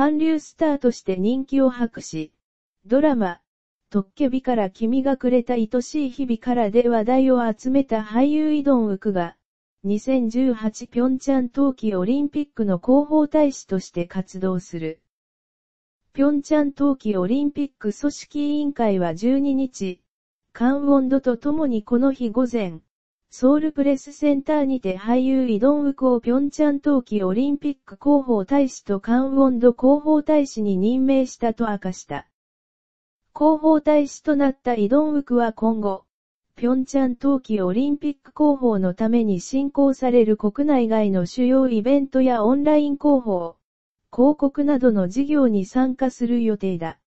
韓流スターとして人気を博し、ドラマ、トッケビから君がくれた愛しい日々からで話題を集めた俳優イドンウクが、2018ピョンチャン冬季オリンピックの広報大使として活動する。ピョンチャン冬季オリンピック組織委員会は12日、カンウォンドとともにこの日午前、ソウルプレスセンターにて俳優イドンウコを平昌冬季オリンピック広報大使とカンウォンド広報大使に任命したと明かした。広報大使となったイドンウクは今後、平昌冬季オリンピック広報のために進行される国内外の主要イベントやオンライン広報、広告などの事業に参加する予定だ。